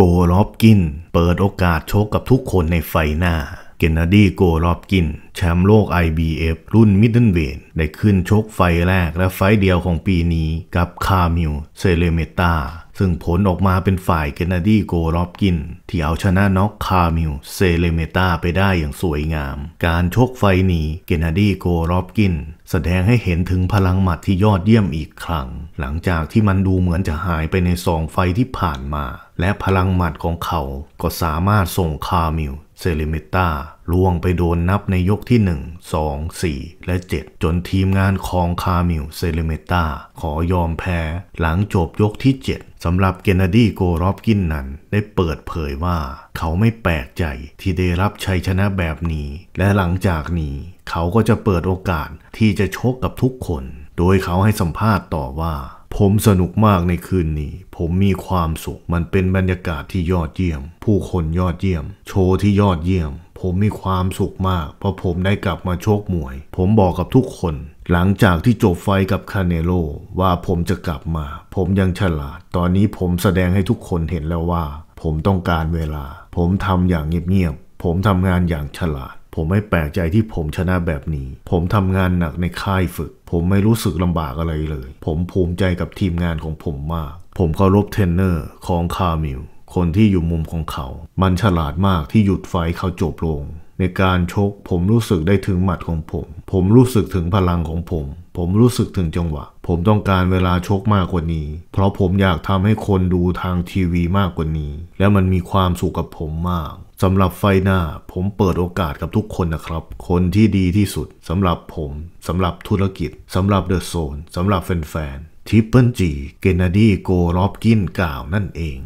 โกลอบกินเปิดโอกาสชกกับทุกคนในไฟหน้าเกนนาดีโกลอบกินแชมป์โลก IBF รุ่นมิดเดิลเวทได้ขึ้นชกไฟแรกและไฟเดียวของปีนี้กับคามิลเซเลเมตาซึ่งผลออกมาเป็นฝ่ายเกนนาดีโกรอบกินที่เอาชนะน็อกคามิลเซเลเมตาไปได้อย่างสวยงาม การชกไฟนี้เกนนาดีโกรอบกินแสดงให้เห็นถึงพลังหมัดที่ยอดเยี่ยมอีกครั้ง หลังจากที่มันดูเหมือนจะหายไปในสองไฟที่ผ่านมาและพลังหมัดของเขาก็สามารถส่งคามิลเซเลเมตาล่วงไปโดนนับในยกที่ 1 2 4 และ 7 จนทีมงานของคามิลเซเลเมตาขอยอมแพ้หลังจบยกที่ 7สำหรับเกนนาดีโกรอบกินนั้น ได้เปิดเผยว่า เขาไม่แปลกใจที่ได้รับชัยชนะแบบนี้ และหลังจากนี้เขาก็จะเปิดโอกาสที่จะชกกับทุกคน โดยเขาให้สัมภาษณ์ต่อว่าผมสนุกมากในคืนนี้ ผมมีความสุข มันเป็นบรรยากาศที่ยอดเยี่ยม ผู้คนยอดเยี่ยม โชว์ที่ยอดเยี่ยม ผมมีความสุขมากเพราะผมได้กลับมาโชคมวย ผมบอกกับทุกคนหลังจากที่จบไฟกับคาเนโลว่าผมจะกลับมา ผมยังฉลาด ตอนนี้ผมแสดงให้ทุกคนเห็นแล้วว่าผมต้องการเวลา ผมทำอย่างเงียบๆ ผมทำงานอย่างฉลาดผมไม่แปลกใจที่ผมชนะแบบนี้ ผมทำงานหนักในค่ายฝึก ผมไม่รู้สึกลำบากอะไรเลย ผมภูมิใจกับทีมงานของผมมาก ผมเคารพเทนเนอร์ของคาร์มิล คนที่อยู่มุมของเขา มันฉลาดมากที่หยุดไฟเขาจบลงในการชก ผมรู้สึกได้ถึงหมัดของผม ผมรู้สึกถึงพลังของผม ผมรู้สึกถึงจังหวะ ผมต้องการเวลาชกมากกว่านี้ เพราะผมอยากทำให้คนดูทางทีวีมากกว่านี้ และมันมีความสุขกับผมมาก สำหรับไฟหน้าผมเปิดโอกาสกับทุกคนนะครับ คนที่ดีที่สุดสำหรับผม สำหรับธุรกิจ สำหรับเดอะโซนสำหรับแฟนๆทิปเปิลจีเกนนาดีโกรอบกินกล่าวนั่นเอง